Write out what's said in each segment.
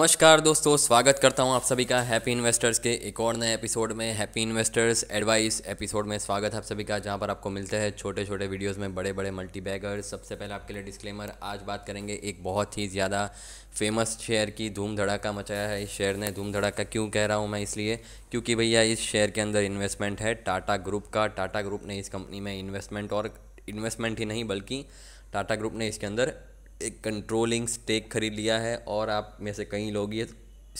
नमस्कार दोस्तों स्वागत करता हूं आप सभी का हैप्पी इन्वेस्टर्स के एक और नए एपिसोड में हैप्पी इन्वेस्टर्स एडवाइस एपिसोड में स्वागत है आप सभी का जहां पर आपको मिलते हैं छोटे छोटे वीडियोस में बड़े बड़े मल्टी बैगर सबसे पहले आपके लिए डिस्क्लेमर आज बात करेंगे एक बहुत ही ज़्यादा फेमस शेयर की धूम धड़ाका मचाया है इस शेयर ने धूम धड़ाका क्यों कह रहा हूँ मैं इसलिए क्योंकि भैया इस शेयर के अंदर इन्वेस्टमेंट है टाटा ग्रुप का टाटा ग्रुप ने इस कंपनी में इन्वेस्टमेंट और इन्वेस्टमेंट ही नहीं बल्कि टाटा ग्रुप ने इसके अंदर एक कंट्रोलिंग स्टेक ख़रीद लिया है और आप में से कई लोग ये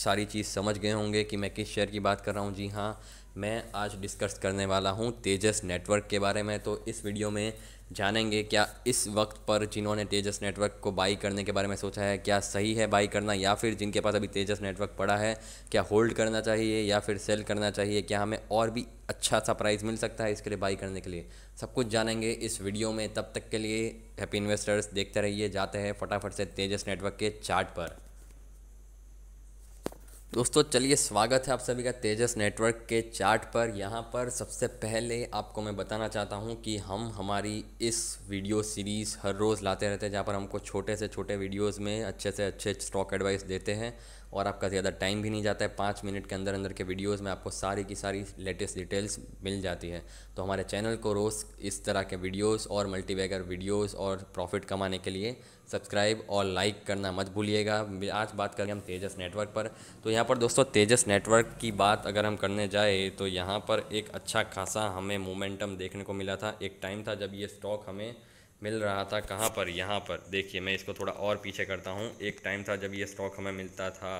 सारी चीज़ समझ गए होंगे कि मैं किस शेयर की बात कर रहा हूँ जी हाँ मैं आज डिस्कस करने वाला हूँ तेजस नेटवर्क के बारे में तो इस वीडियो में जानेंगे क्या इस वक्त पर जिन्होंने तेजस नेटवर्क को बाई करने के बारे में सोचा है क्या सही है बाई करना या फिर जिनके पास अभी तेजस नेटवर्क पड़ा है क्या होल्ड करना चाहिए या फिर सेल करना चाहिए क्या हमें और भी अच्छा सा प्राइस मिल सकता है इसके लिए बाई करने के लिए सब कुछ जानेंगे इस वीडियो में तब तक के लिए हैप्पी इन्वेस्टर्स देखते रहिए जाते हैं फटाफट से तेजस नेटवर्क के चार्ट पर दोस्तों चलिए स्वागत है आप सभी का तेजस नेटवर्क के चार्ट पर यहाँ पर सबसे पहले आपको मैं बताना चाहता हूँ कि हम हमारी इस वीडियो सीरीज़ हर रोज़ लाते रहते हैं जहाँ पर हमको छोटे से छोटे वीडियोस में अच्छे से अच्छे स्टॉक एडवाइस देते हैं और आपका ज़्यादा टाइम भी नहीं जाता है पाँच मिनट के अंदर अंदर के वीडियोज़ में आपको सारी की सारी लेटेस्ट डिटेल्स मिल जाती है तो हमारे चैनल को रोज़ इस तरह के वीडियोज़ और मल्टीबैगर वीडियोज़ और प्रॉफिट कमाने के लिए सब्सक्राइब और लाइक करना मत भूलिएगा आज बात करें हम तेजस नेटवर्क पर तो यहाँ पर दोस्तों तेजस नेटवर्क की बात अगर हम करने जाए तो यहाँ पर एक अच्छा खासा हमें मोमेंटम देखने को मिला था एक टाइम था जब ये स्टॉक हमें मिल रहा था कहाँ पर यहाँ पर देखिए मैं इसको थोड़ा और पीछे करता हूँ एक टाइम था जब ये स्टॉक हमें मिलता था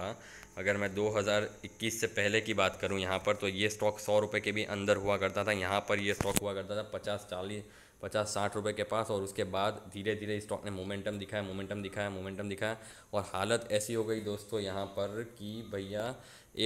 अगर मैं 2021 से पहले की बात करूँ यहाँ पर तो ये स्टॉक सौ रुपये के भी अंदर हुआ करता था यहाँ पर ये स्टॉक हुआ करता था पचास चालीस पचास साठ रुपये के पास और उसके बाद धीरे धीरे स्टॉक ने मोमेंटम दिखाया मोमेंटम दिखाया मोमेंटम दिखाया और हालत ऐसी हो गई दोस्तों यहाँ पर कि भैया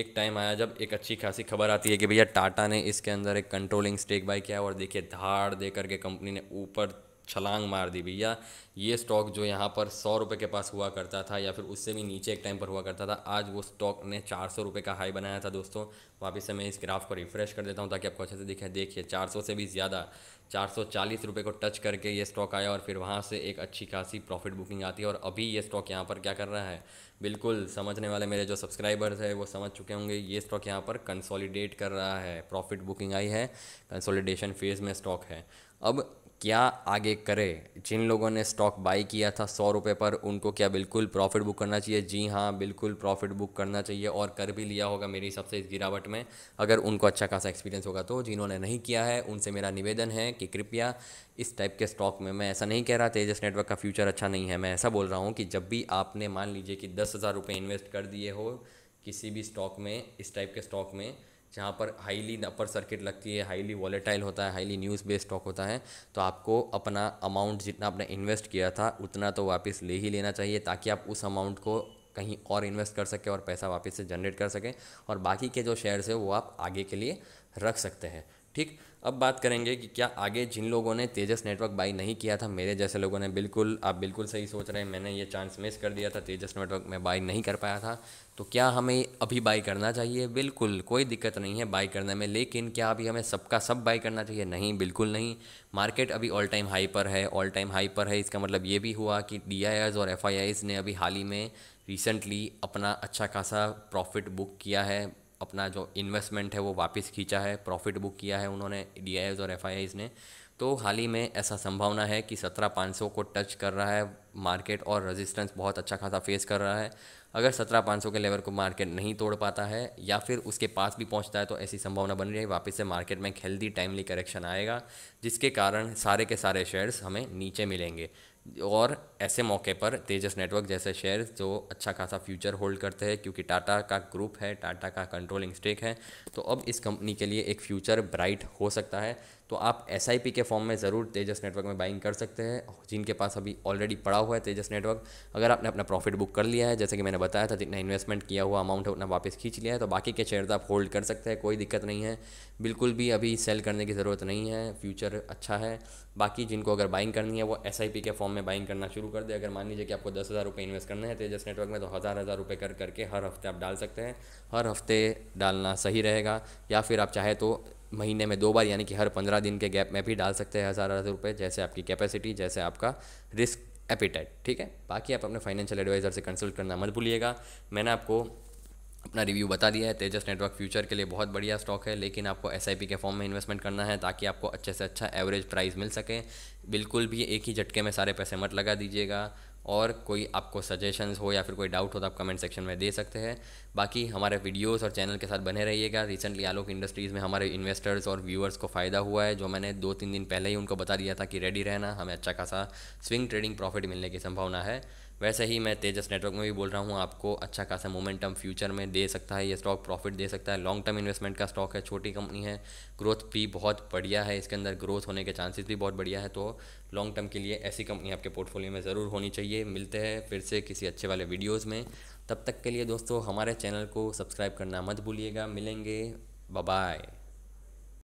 एक टाइम आया जब एक अच्छी खासी खबर आती है कि भैया टाटा ने इसके अंदर एक कंट्रोलिंग स्टेक बाय किया और देखिए धाड़ दे करके कंपनी ने ऊपर छलांग मार दी भैया ये स्टॉक जो यहाँ पर सौ रुपये के पास हुआ करता था या फिर उससे भी नीचे एक टाइम पर हुआ करता था आज वो स्टॉक ने चार सौ रुपये का हाई बनाया था दोस्तों वापस से मैं इस ग्राफ को रिफ्रेश कर देता हूँ ताकि आपको अच्छे से दिखे देखिए चार सौ से भी ज़्यादा चार सौ चालीस रुपये को टच करके ये स्टॉक आया और फिर वहाँ से एक अच्छी खासी प्रॉफिट बुकिंग आती है और अभी ये स्टॉक यहाँ पर क्या कर रहा है बिल्कुल समझने वाले मेरे जो सब्सक्राइबर्स है वो समझ चुके होंगे ये स्टॉक यहाँ पर कंसोलिडेट कर रहा है प्रॉफिट बुकिंग आई है कंसोलिडेशन फेज़ में स्टॉक है अब क्या आगे करें जिन लोगों ने स्टॉक बाई किया था सौ रुपये पर उनको क्या बिल्कुल प्रॉफिट बुक करना चाहिए जी हाँ बिल्कुल प्रॉफिट बुक करना चाहिए और कर भी लिया होगा मेरे हिसाब से इस गिरावट में अगर उनको अच्छा खासा एक्सपीरियंस होगा तो जिन्होंने नहीं किया है उनसे मेरा निवेदन है कि कृपया इस टाइप के स्टॉक में मैं ऐसा नहीं कह रहा तेजस नेटवर्क का फ्यूचर अच्छा नहीं है मैं ऐसा बोल रहा हूँ कि जब भी आपने मान लीजिए कि दस हज़ार रुपये इन्वेस्ट कर दिए हो किसी भी स्टॉक में इस टाइप के स्टॉक में जहाँ पर हाईली अपर सर्किट लगती है हाईली वॉलेटाइल होता है हाईली न्यूज़ बेस्ड स्टॉक होता है तो आपको अपना अमाउंट जितना आपने इन्वेस्ट किया था उतना तो वापस ले ही लेना चाहिए ताकि आप उस अमाउंट को कहीं और इन्वेस्ट कर सकें और पैसा वापस से जनरेट कर सकें और बाकी के जो शेयर्स है वो आप आगे के लिए रख सकते हैं ठीक अब बात करेंगे कि क्या आगे जिन लोगों ने तेजस नेटवर्क बाई नहीं किया था मेरे जैसे लोगों ने बिल्कुल आप बिल्कुल सही सोच रहे हैं मैंने ये चांस मिस कर दिया था तेजस नेटवर्क में बाई नहीं कर पाया था तो क्या हमें अभी बाई करना चाहिए बिल्कुल कोई दिक्कत नहीं है बाई करने में लेकिन क्या अभी हमें सबका सब बाई करना चाहिए नहीं बिल्कुल नहीं मार्केट अभी ऑल टाइम हाई पर है ऑल टाइम हाई पर है इसका मतलब ये भी हुआ कि डी और एफ ने अभी हाल ही में रिसेंटली अपना अच्छा खासा प्रॉफिट बुक किया है अपना जो इन्वेस्टमेंट है वो वापस खींचा है प्रॉफिट बुक किया है उन्होंने डी और एफ ने तो हाल ही में ऐसा संभावना है कि सत्रह पाँच सौ को टच कर रहा है मार्केट और रेजिस्टेंस बहुत अच्छा खासा फेस कर रहा है अगर सत्रह पाँच सौ के लेवल को मार्केट नहीं तोड़ पाता है या फिर उसके पास भी पहुंचता है तो ऐसी संभावना बन रही है वापस से मार्केट में एक हेल्दी टाइमली करेक्शन आएगा जिसके कारण सारे के सारे शेयर्स हमें नीचे मिलेंगे और ऐसे मौके पर तेजस नेटवर्क जैसे शेयर जो अच्छा खासा फ्यूचर होल्ड करते हैं क्योंकि टाटा का ग्रुप है टाटा का कंट्रोलिंग स्टेक है तो अब इस कंपनी के लिए एक फ्यूचर ब्राइट हो सकता है तो आप एस के फॉर्म में ज़रूर तेजस नेटवर्क में बाइंग कर सकते हैं जिनके पास अभी ऑलरेडी पड़ा हुआ है तेजस नेटवर्क अगर आपने अपना प्रॉफिट बुक कर लिया है जैसे कि मैंने बताया था जितना इन्वेस्टमेंट किया हुआ अमाउंट है उतना वापस खींच लिया है तो बाकी के शेयर आप होल्ड कर सकते हैं कोई दिक्कत नहीं है बिल्कुल भी अभी सेल करने की ज़रूरत नहीं है फ्यूचर अच्छा है बाकी जिनको अगर बाइंग करनी है वो एस के फॉर्म में बाइंग करना शुरू कर दे अगर मान लीजिए कि आपको दस हज़ार रुपये इन्वेस्ट करना है तेजस नेटवर्क में तो हज़ार हज़ार रुपये कर करके हर हफ्ते आप डाल सकते हैं हर हफ्ते डालना सही रहेगा या फिर आप चाहे तो महीने में दो बार यानी कि हर पंद्रह दिन के गैप में भी डाल सकते हैं हज़ार हज़ार रुपये जैसे आपकी कैपेसिटी जैसे आपका रिस्क एपिटाइट ठीक है बाकी आप अपने फाइनेंशियल एडवाइज़र से कंसल्ट करना मत भूलिएगा मैंने आपको अपना रिव्यू बता दिया है तेजस नेटवर्क फ्यूचर के लिए बहुत बढ़िया स्टॉक है लेकिन आपको एस के फॉर्म में इन्वेस्टमेंट करना है ताकि आपको अच्छे से अच्छा एवरेज प्राइस मिल सके बिल्कुल भी एक ही झटके में सारे पैसे मत लगा दीजिएगा और कोई आपको सजेशंस हो या फिर कोई डाउट हो तो आप कमेंट सेक्शन में दे सकते हैं बाकी हमारे वीडियोस और चैनल के साथ बने रहिएगा रिसेंटली आलोक इंडस्ट्रीज़ में हमारे इन्वेस्टर्स और व्यूअर्स को फ़ायदा हुआ है जो मैंने दो तीन दिन पहले ही उनको बता दिया था कि रेडी रहना हमें अच्छा खासा स्विंग ट्रेडिंग प्रॉफिट मिलने की संभावना है वैसे ही मैं तेजस नेटवर्क में भी बोल रहा हूँ आपको अच्छा खासा मोमेंटम फ्यूचर में दे सकता है ये स्टॉक प्रॉफिट दे सकता है लॉन्ग टर्म इन्वेस्टमेंट का स्टॉक है छोटी कंपनी है ग्रोथ भी बहुत बढ़िया है इसके अंदर ग्रोथ होने के चांसेस भी बहुत बढ़िया है तो लॉन्ग टर्म के लिए ऐसी कंपनी आपके पोर्टफोलियो में ज़रूर होनी चाहिए मिलते हैं फिर से किसी अच्छे वाले वीडियोज़ में तब तक के लिए दोस्तों हमारे चैनल को सब्सक्राइब करना मत भूलिएगा मिलेंगे बाय